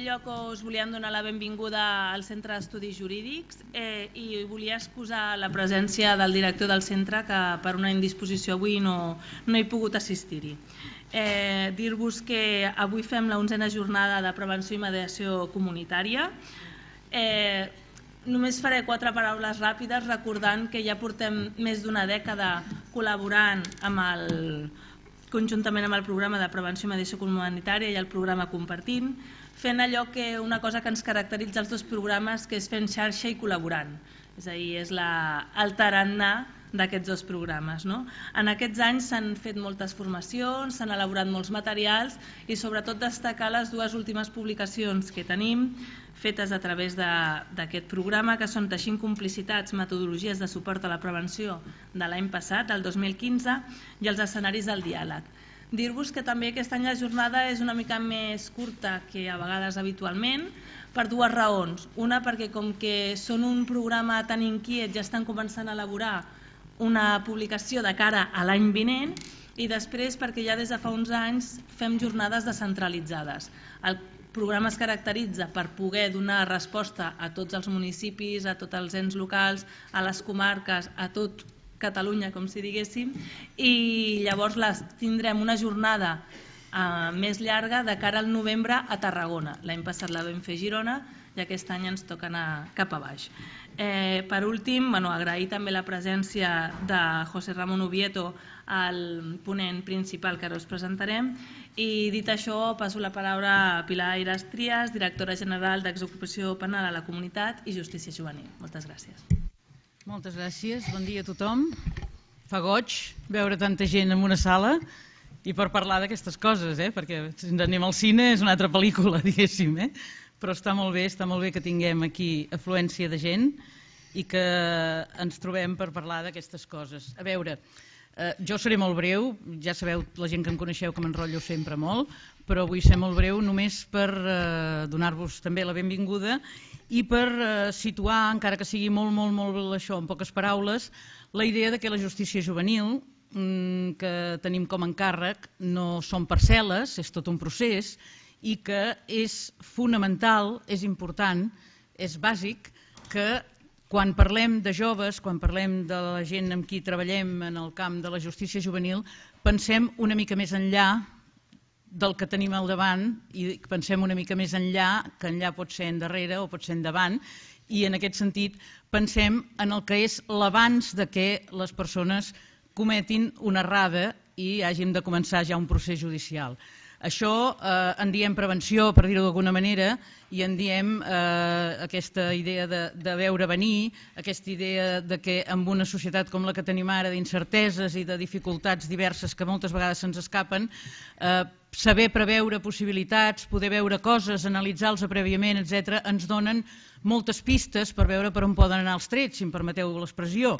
lloc us volíem donar la benvinguda al Centre d'Estudis Jurídics eh, i volia excusar la presència del director del centre que per una indisposició avui no, no he pogut assistir-hi. Eh, Dir-vos que avui fem la onzena jornada de prevenció i mediació comunitària. Eh, només faré quatre paraules ràpides recordant que ja portem més d'una dècada col·laborant amb el conjuntament amb el programa de prevenció i mediació comunitària i el programa Compartint, fent allò que una cosa que ens caracteritza els dos programes, que és fent xarxa i col·laborant. És a dir, és la, el tarannà d'aquests dos programes. No? En aquests anys s'han fet moltes formacions, s'han elaborat molts materials i sobretot destacar les dues últimes publicacions que tenim fetes a través d'aquest programa que són Teixint complicitats, metodologies de suport a la prevenció de l'any passat, el 2015, i els escenaris del diàleg. Dir-vos que també aquest any la jornada és una mica més curta que a vegades habitualment, per dues raons. Una, perquè com que són un programa tan inquiet, ja estan començant a elaborar una publicació de cara a l'any vinent i després perquè ja des de fa uns anys fem jornades descentralitzades. El programa es caracteritza per poder donar resposta a tots els municipis, a tots els ens locals, a les comarques, a tot Catalunya, com si diguéssim, i llavors les tindrem una jornada eh, més llarga de cara al novembre a Tarragona. L'any passat la vam fer a Girona, aquest any ens toca anar cap a baix. Eh, per últim, bueno, agrair també la presència de José Ramon Ubieto, el ponent principal que ara us presentarem. I dit això, passo la paraula a Pilar Aires Trias, directora general d'Execució Penal a la Comunitat i Justícia Juvenil. Moltes gràcies. Moltes gràcies, bon dia a tothom. Fa goig veure tanta gent en una sala i per parlar d'aquestes coses, eh? perquè si ens anem al cine és una altra pel·lícula, diguéssim. Eh? però està molt bé, està molt bé que tinguem aquí afluència de gent i que ens trobem per parlar d'aquestes coses. A veure, eh, jo seré molt breu, ja sabeu la gent que em coneixeu que m'enrotllo sempre molt, però vull ser molt breu només per eh, donar-vos també la benvinguda i per eh, situar, encara que sigui molt, molt, molt això, en poques paraules, la idea de que la justícia juvenil mm, que tenim com a encàrrec no són parcel·les, és tot un procés i que és fonamental, és important, és bàsic que quan parlem de joves, quan parlem de la gent amb qui treballem en el camp de la justícia juvenil, pensem una mica més enllà del que tenim al davant i pensem una mica més enllà, que enllà pot ser endarrere o pot ser endavant, i en aquest sentit pensem en el que és l'abans de que les persones cometin una errada i hàgim de començar ja un procés judicial. Això eh, en diem prevenció, per dir-ho d'alguna manera, i en diem eh, aquesta idea de, de veure venir, aquesta idea de que amb una societat com la que tenim ara d'incerteses i de dificultats diverses que moltes vegades se'ns escapen, eh, saber preveure possibilitats, poder veure coses, analitzar-los prèviament, etc., ens donen moltes pistes per veure per on poden anar els trets, si em permeteu l'expressió.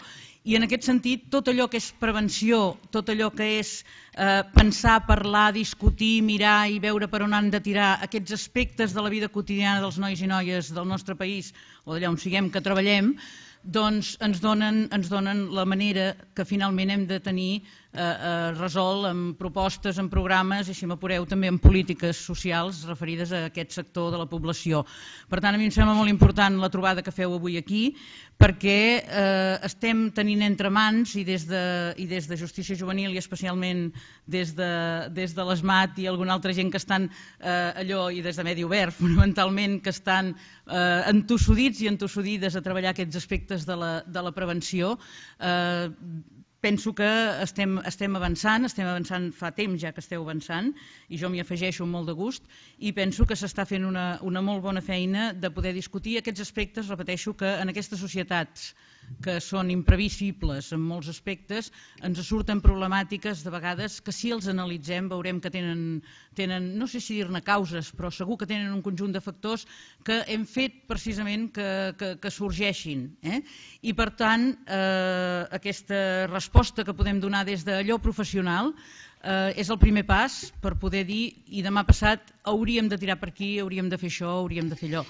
I en aquest sentit, tot allò que és prevenció, tot allò que és eh, pensar, parlar, discutir, mirar i veure per on han de tirar aquests aspectes de la vida quotidiana dels nois i noies del nostre país o d'allà on siguem que treballem, doncs ens donen, ens donen la manera que finalment hem de tenir eh, eh, resol amb propostes, en programes, i si m'apureu també en polítiques socials referides a aquest sector de la població. Per tant, a mi em sembla molt important la trobada que feu avui aquí, perquè eh, estem tenint entre mans, i des, de, i des de Justícia Juvenil i especialment des de, des de l'ESMAT i alguna altra gent que estan eh, allò, i des de Medi Obert fonamentalment, que estan eh, entossudits i entossudides a treballar aquests aspectes de la, de la prevenció, eh, penso que estem, estem avançant, estem avançant fa temps ja que esteu avançant, i jo m'hi afegeixo molt de gust, i penso que s'està fent una, una molt bona feina de poder discutir aquests aspectes, repeteixo, que en aquestes societats que són imprevisibles en molts aspectes, ens surten problemàtiques de vegades que si els analitzem veurem que tenen, tenen no sé si dir-ne causes, però segur que tenen un conjunt de factors que hem fet precisament que, que, que sorgeixin. Eh? I per tant, eh, aquesta resposta que podem donar des d'allò professional eh, és el primer pas per poder dir i demà passat hauríem de tirar per aquí, hauríem de fer això, hauríem de fer allò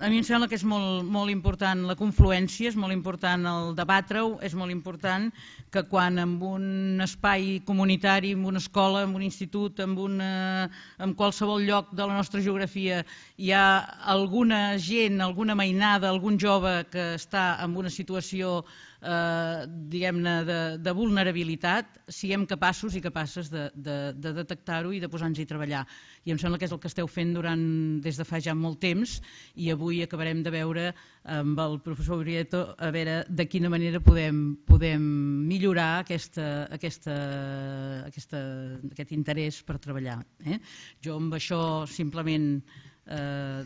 a mi em sembla que és molt, molt important la confluència, és molt important el debatre-ho, és molt important que quan en un espai comunitari, en una escola, en un institut, en, una, en qualsevol lloc de la nostra geografia hi ha alguna gent, alguna mainada, algun jove que està en una situació eh, diguem-ne de, de vulnerabilitat, siguem capaços i capaces de, de, de detectar-ho i de posar-nos-hi a treballar i em sembla que és el que esteu fent durant, des de fa ja molt temps i avui acabarem de veure amb el professor Urieto a veure de quina manera podem, podem millorar aquesta, aquesta, aquesta, aquest interès per treballar. Eh? Jo amb això simplement eh,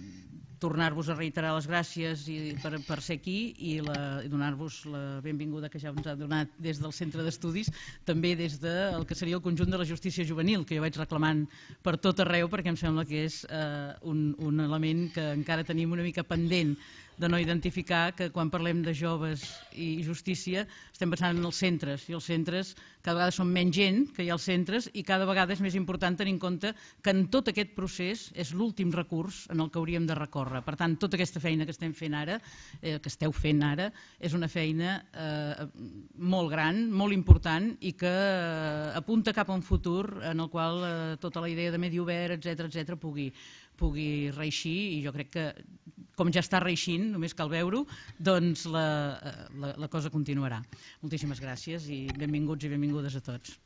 tornar-vos a reiterar les gràcies i, per, per ser aquí i, la, i donar-vos la benvinguda que ja ens ha donat des del centre d'estudis, també des del de que seria el conjunt de la justícia juvenil, que jo vaig reclamant per tot arreu perquè em sembla que és eh, un, un element que encara tenim una mica pendent de no identificar que quan parlem de joves i justícia estem pensant en els centres, i els centres cada vegada són menys gent que hi ha als centres i cada vegada és més important tenir en compte que en tot aquest procés és l'últim recurs en el que hauríem de recórrer. Per tant, tota aquesta feina que estem fent ara, eh, que esteu fent ara, és una feina eh, molt gran, molt important i que eh, apunta cap a un futur en el qual eh, tota la idea de medi obert, etc etc pugui, pugui reixir i jo crec que com ja està reixint, només cal veure-ho, doncs la, eh, la, la cosa continuarà. Moltíssimes gràcies i benvinguts i benvingudes a tots.